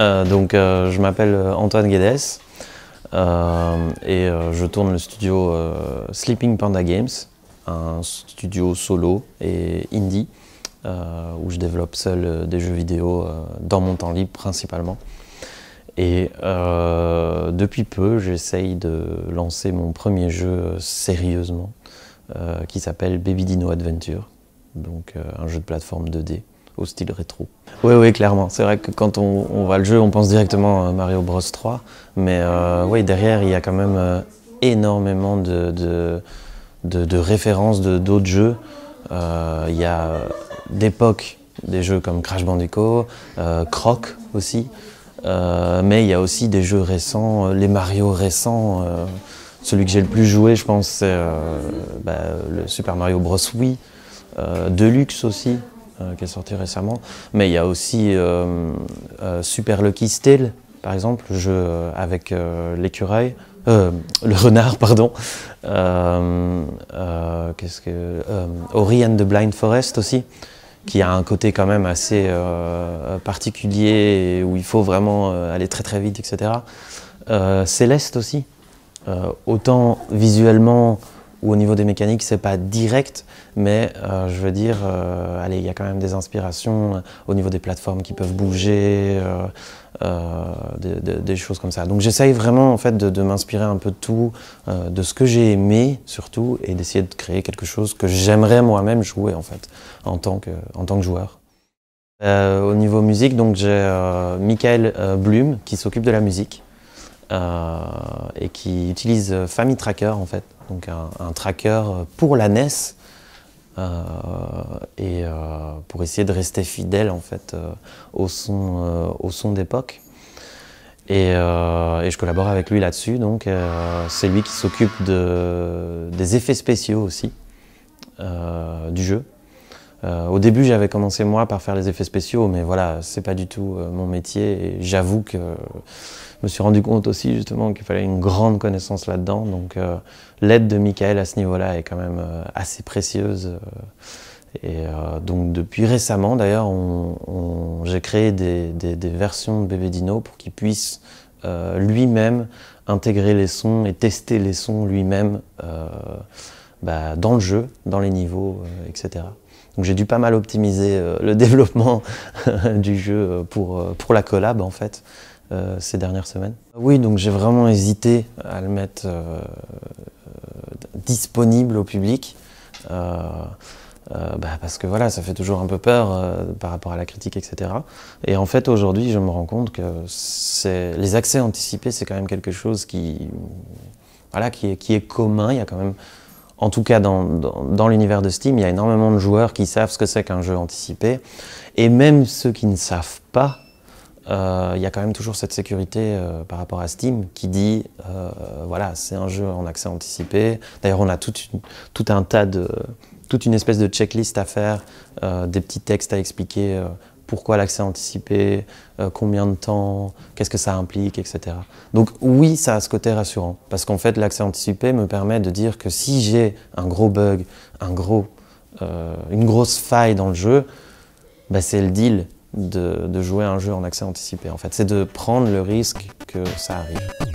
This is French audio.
Euh, donc euh, je m'appelle euh, Antoine Guedes et je tourne le studio Sleeping Panda Games, un studio solo et indie où je développe seul des jeux vidéo dans mon temps libre principalement. Et depuis peu, j'essaye de lancer mon premier jeu sérieusement qui s'appelle Baby Dino Adventure, donc un jeu de plateforme 2D au style rétro. Oui, oui, clairement. C'est vrai que quand on, voit va le jeu, on pense directement à Mario Bros 3. Mais euh, oui, derrière, il y a quand même euh, énormément de, de, de, références d'autres jeux. Euh, il y a d'époque des jeux comme Crash Bandicoot, Croc aussi. mais il y a aussi des jeux récents, les Mario récents. celui que j'ai le plus joué, je pense, c'est bah, le Super Mario Bros. Wii. Deluxe aussi, euh, qui est sorti récemment. Mais il y a aussi euh, euh, Super Lucky Steel, par exemple, le jeu avec l'écureuil, le renard, pardon. Qu'est-ce que Ori and the Blind Forest aussi qui a un côté quand même assez particulier où il faut vraiment aller très très vite, etc. Céleste aussi, autant visuellement ou au niveau des mécaniques, c'est pas direct, mais euh, je veux dire, euh, allez, il y a quand même des inspirations euh, au niveau des plateformes qui peuvent bouger, des, choses comme ça. Donc j'essaye vraiment en fait de, m'inspirer un peu de tout, de ce que j'ai aimé surtout, et d'essayer de créer quelque chose que j'aimerais moi-même jouer en fait, en tant que, joueur. au niveau musique, donc j'ai Michael Blum qui s'occupe de la musique. Euh, et qui utilise euh, Family Tracker en fait, donc un, tracker euh, pour la NES et pour essayer de rester fidèle en fait au son, au son d'époque. Et, je collabore avec lui là-dessus. Donc, c'est lui qui s'occupe des effets spéciaux aussi du jeu. Euh, au début, j'avais commencé moi par faire les effets spéciaux, mais voilà, c'est pas du tout euh, mon métier. Et j'avoue que je me suis rendu compte aussi justement qu'il fallait une grande connaissance là-dedans. Donc euh, l'aide de Michael à ce niveau-là est quand même assez précieuse. Et donc depuis récemment, d'ailleurs, j'ai créé des, des, versions de Bébé Dino pour qu'il puisse lui-même intégrer les sons et tester les sons lui-même bah, dans le jeu, dans les niveaux, euh, etc. Donc j'ai dû pas mal optimiser euh, le développement euh, du jeu pour, pour la collab en fait ces dernières semaines. Oui, donc j'ai vraiment hésité à le mettre disponible au public. Bah, parce que voilà, ça fait toujours un peu peur par rapport à la critique, etc. Et en fait, aujourd'hui, je me rends compte que les accès anticipés, c'est quand même quelque chose qui, voilà, qui, est, qui est commun. Il y a quand même en tout cas dans, l'univers de Steam, il y a énormément de joueurs qui savent ce que c'est qu'un jeu anticipé. Et même ceux qui ne savent pas, euh, il y a quand même toujours cette sécurité euh, par rapport à Steam qui dit, euh, voilà, c'est un jeu en accès anticipé. D'ailleurs, on a tout un tas de toute une espèce de checklist à faire, des petits textes à expliquer pourquoi l'accès anticipé, euh, combien de temps, qu'est-ce que ça implique, etc. Donc oui, ça a ce côté rassurant, parce qu'en fait l'accès anticipé me permet de dire que si j'ai un gros bug, un gros, euh, une grosse faille dans le jeu, ben, c'est le deal de jouer un jeu en accès anticipé. En fait, c'est de prendre le risque que ça arrive.